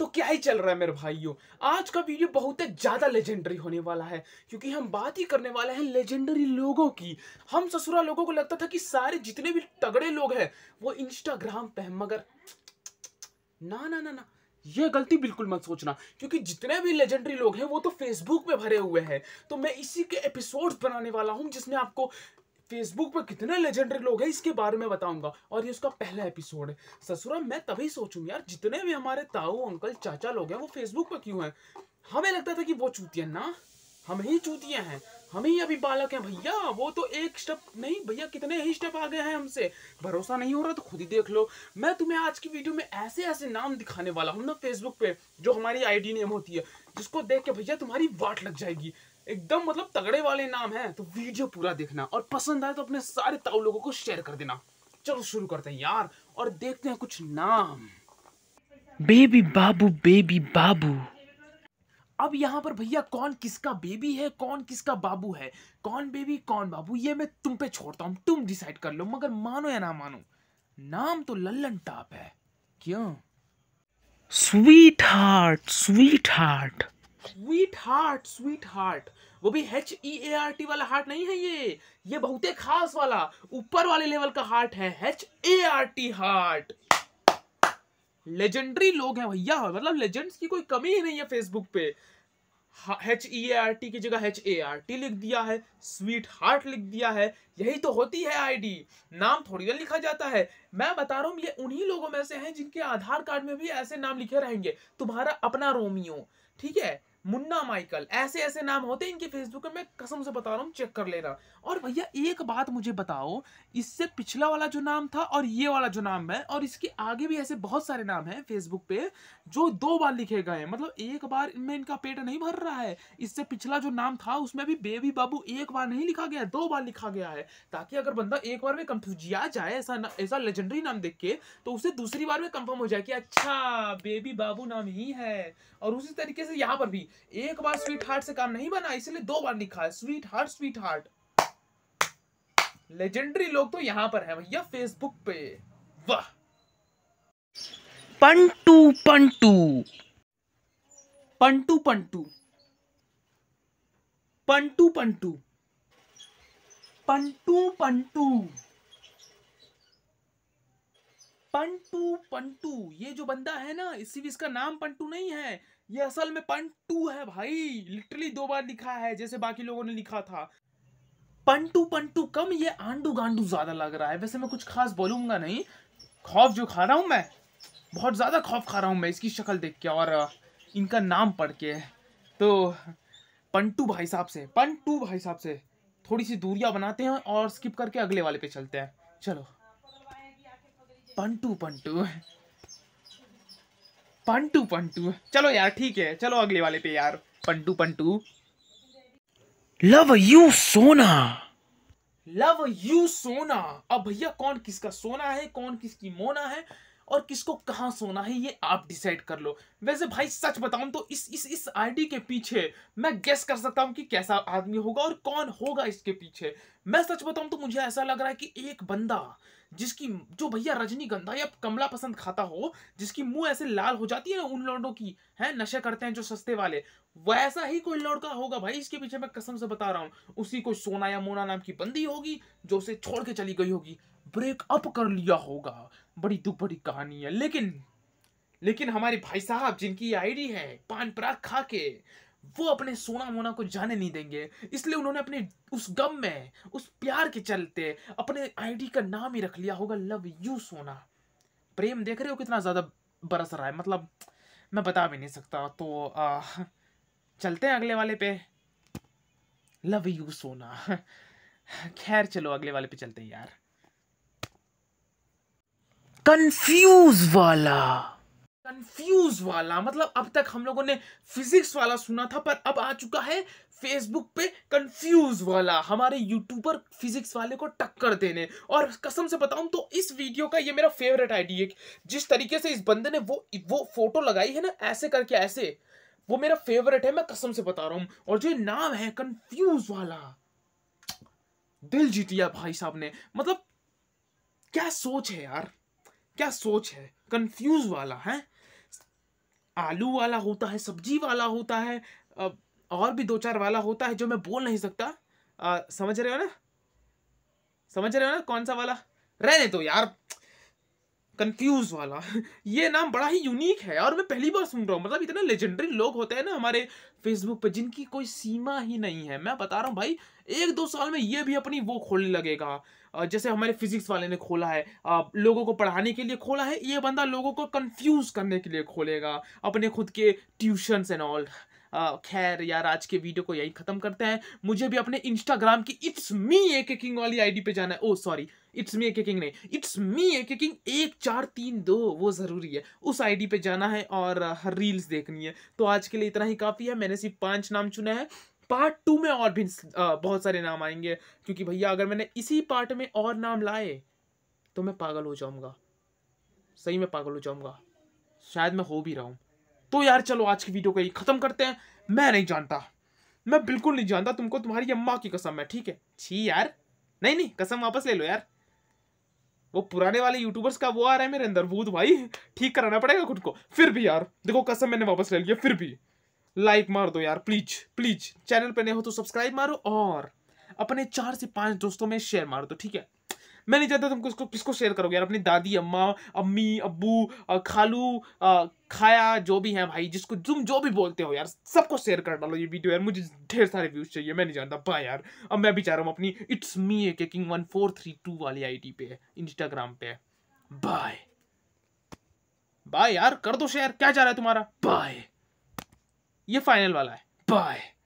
तो क्या ही चल रहा है मेरे भाइयों आज का वीडियो बहुत ही ज़्यादा लेजेंडरी होने वाला है क्योंकि हम बात ही करने वाले हैं लेजेंडरी लोगों की हम ससुराल लोगों को लगता था कि सारे जितने भी तगड़े लोग हैं वो इंस्टाग्राम पे हैं मगर ना ना ना ना ये गलती बिल्कुल मत सोचना क्योंकि जितने भी लेजेंडरी लोग हैं वो तो फेसबुक पे भरे हुए हैं तो मैं इसी के एपिसोड्स बनाने वाला हूं जिसमें आपको फेसबुक पर कितने लेजेंडरी लोग हैं इसके बारे में बताऊंगा और ये उसका पहला एपिसोड है ससुरा मैं तभी सोचूं यार जितने भी हमारे ताऊ अंकल चाचा लोग हैं वो फेसबुक पर क्यों हैं हमें लगता था कि वो चूतिया ना हम ही चूतिया हैं हम ही अभी बालक हैं भैया वो तो एक स्टेप नहीं भैया कितने ही स्टेप गए हैं हमसे भरोसा नहीं हो रहा तो खुद ही देख लो मैं तुम्हें आज की वीडियो में ऐसे ऐसे नाम दिखाने वाला हूँ ना फेसबुक पे जो हमारी आईडी नेम होती है जिसको देख के भैया तुम्हारी वाट लग जाएगी एकदम मतलब तगड़े वाले नाम है तो वीडियो पूरा देखना और पसंद आए तो अपने सारे ताऊ लोगों को शेयर कर देना चलो शुरू करते हैं यार और देखते हैं कुछ नाम बेबी बाबू बेबी बाबू अब यहाँ पर भैया कौन किसका बेबी है कौन किसका बाबू है कौन बेबी कौन बाबू ये मैं तुम पे छोड़ता हूँ तुम डिसाइड कर लो मगर मानो या ना मानो नाम तो लल्लन टाप है क्यों sweet heart sweet heart sweet heart sweet heart वो भी H E A R T वाला हार्ट नहीं है ये ये बहुत ही खास वाला ऊपर वाले लेवल का हार्ट है H A R T heart legendary लोग हैं भैया मतलब लेजेंड्स की कोई कमी ही नहीं है फेसबुक पे H E A R T की जगह एच ए आर टी लिख दिया है स्वीट हार्ट लिख दिया है यही तो होती है आईडी नाम थोड़ी ना लिखा जाता है मैं बता रहा हूँ ये उन्हीं लोगों में से हैं जिनके आधार कार्ड में भी ऐसे नाम लिखे रहेंगे तुम्हारा अपना रोमियो ठीक है मुन्ना माइकल ऐसे ऐसे नाम होते हैं इनके फेसबुक में कसम से बता रहा हूँ चेक कर लेना और भैया एक बात मुझे बताओ इससे पिछला वाला जो नाम था और ये वाला जो नाम है और इसके आगे भी ऐसे बहुत सारे नाम हैं फेसबुक पे जो दो बार लिखे गए हैं मतलब एक बार इनमें इनका पेट नहीं भर रहा है इससे पिछला जो नाम था उसमें भी बेबी बाबू एक बार नहीं लिखा गया दो बार लिखा गया है ताकि अगर बंदा एक बार में कंफ्यूज किया जाए ऐसा ऐसा लेजेंडरी नाम देख के तो उसे दूसरी बार में कंफर्म हो जाए कि अच्छा बेबी बाबू नाम ही है और उसी तरीके से से यहाँ पर भी एक बार स्वीट हार्ट से काम नहीं बना इसलिए दो बार लिखा है sweet heart sweet heart legendary लोग तो यहाँ पर है भैया फेसबुक पे वाह पंटू पंटू पंटू पंटू पंटू पंटू पंटू पंटू पंटू पंटू ये जो बंदा है ना इसी इसका नाम पंटू नहीं है ये असल में पंटू है भाई लिटरली दो बार लिखा है जैसे बाकी लोगों ने लिखा था पंटू पंटू कम ये आंडू गांडू ज्यादा लग रहा है वैसे मैं कुछ खास बोलूंगा नहीं खौफ जो खा रहा हूं मैं बहुत ज़्यादा खौफ खा रहा हूं मैं इसकी शक्ल देख के और इनका नाम पढ़ के तो पंटू भाई साहब से पंटू भाई साहब से थोड़ी सी दूरियाँ बनाते हैं और स्किप करके अगले वाले पे चलते हैं चलो पंटू पंटू पंटू पंटू चलो यार ठीक है चलो अगले वाले पे यार पंटू पंटू लव यू सोना लव यू सोना अब भैया कौन किसका सोना है कौन किसकी मोना है और किसको कहाँ सोना है ये आप डिसाइड कर लो वैसे भाई सच बताऊं तो इस इस इस आईडी के पीछे मैं गेस कर सकता हूँ कि कैसा आदमी होगा और कौन होगा इसके पीछे मैं सच बताऊं तो मुझे ऐसा लग रहा है कि एक बंदा जिसकी जो भैया रजनीगंधा या कमला पसंद खाता हो जिसकी मुंह ऐसे लाल हो जाती है उन लौंडों की है नशे करते हैं जो सस्ते वाले वैसा ही कोई लड़का होगा भाई इसके पीछे मैं कसम से बता रहा हूँ उसी को सोना या मोना नाम की बंदी होगी जो उसे छोड़ के चली गई होगी ब्रेकअप कर लिया होगा बड़ी दुख बड़ी कहानी है लेकिन लेकिन हमारे भाई साहब जिनकी आईडी है पान पराग खा के वो अपने सोना मोना को जाने नहीं देंगे इसलिए उन्होंने अपने उस गम में उस प्यार के चलते अपने आईडी का नाम ही रख लिया होगा लव यू सोना प्रेम देख रहे हो कितना ज़्यादा बरस रहा है मतलब मैं बता भी नहीं सकता तो आ, चलते हैं अगले वाले पे लव यू सोना खैर चलो अगले वाले पे चलते हैं यार कंफ्यूज वाला कंफ्यूज वाला मतलब अब तक हम लोगों ने फिजिक्स वाला सुना था पर अब आ चुका है फेसबुक पे कंफ्यूज वाला हमारे यूट्यूबर फिजिक्स वाले को टक्कर देने और कसम से बताऊं तो इस वीडियो का ये मेरा फेवरेट है जिस तरीके से इस बंदे ने वो वो फोटो लगाई है ना ऐसे करके ऐसे वो मेरा फेवरेट है मैं कसम से बता रहा हूँ और जो नाम है कंफ्यूज वाला दिल जीत लिया भाई साहब ने मतलब क्या सोच है यार क्या सोच है कंफ्यूज वाला है आलू वाला होता है सब्जी वाला होता है और भी दो चार वाला होता है जो मैं बोल नहीं सकता आ, समझ रहे हो ना समझ रहे हो ना कौन सा वाला रहने तो यार कंफ्यूज वाला ये नाम बड़ा ही यूनिक है और मैं पहली बार सुन रहा हूँ मतलब इतने लेजेंडरी लोग होते हैं ना हमारे फेसबुक पर जिनकी कोई सीमा ही नहीं है मैं बता रहा हूँ भाई एक दो साल में ये भी अपनी वो खोलने लगेगा जैसे हमारे फिजिक्स वाले ने खोला है लोगों को पढ़ाने के लिए खोला है ये बंदा लोगों को कंफ्यूज करने के लिए खोलेगा अपने खुद के ट्यूशन एंड ऑल खैर यार आज के वीडियो को यही खत्म करते हैं मुझे भी अपने इंस्टाग्राम की इट्स मी ए के किंग वाली आईडी पे जाना है ओ सॉरी इट्स मी ए के किंग नहीं इट्स मी ए के किंग एक चार तीन दो वो ज़रूरी है उस आईडी पे जाना है और रील्स देखनी है तो आज के लिए इतना ही काफ़ी है मैंने सिर्फ पांच नाम चुना है पार्ट टू में और भी बहुत सारे नाम आएंगे क्योंकि भैया अगर मैंने इसी पार्ट में और नाम लाए तो मैं पागल हो जाऊंगा सही में पागल हो जाऊंगा शायद मैं हो भी रहा हूँ तो यार चलो आज की वीडियो को यही ख़त्म करते हैं मैं नहीं जानता मैं बिल्कुल नहीं जानता तुमको तुम्हारी अम्मा की कसम है ठीक है छी यार नहीं नहीं कसम वापस ले लो यार वो पुराने वाले यूट्यूबर्स का वो आ रहा है मेरे अंदर भूत भाई ठीक कराना पड़ेगा खुद को फिर भी यार देखो कसम मैंने वापस ले लिया फिर भी लाइक मार दो यार प्लीज प्लीज चैनल पर नहीं हो तो सब्सक्राइब मारो और अपने चार से पांच दोस्तों में शेयर मार दो ठीक है मैं नहीं चाहता तुम किसको किसको शेयर करोगे यार अपनी दादी अम्मा अम्मी अबू खालू खाया जो भी है भाई जिसको तुम जो भी बोलते हो यार सबको शेयर कर डालो ये वीडियो यार मुझे ढेर सारे व्यूज चाहिए मैं नहीं जानता बाय यार अब मैं भी चाह रहा हूँ अपनी it's me a king one four three two वाली डी पे इंस्टाग्राम पे बाय बाय यार कर दो शेयर क्या जा रहा है तुम्हारा बाय ये फाइनल वाला है बाय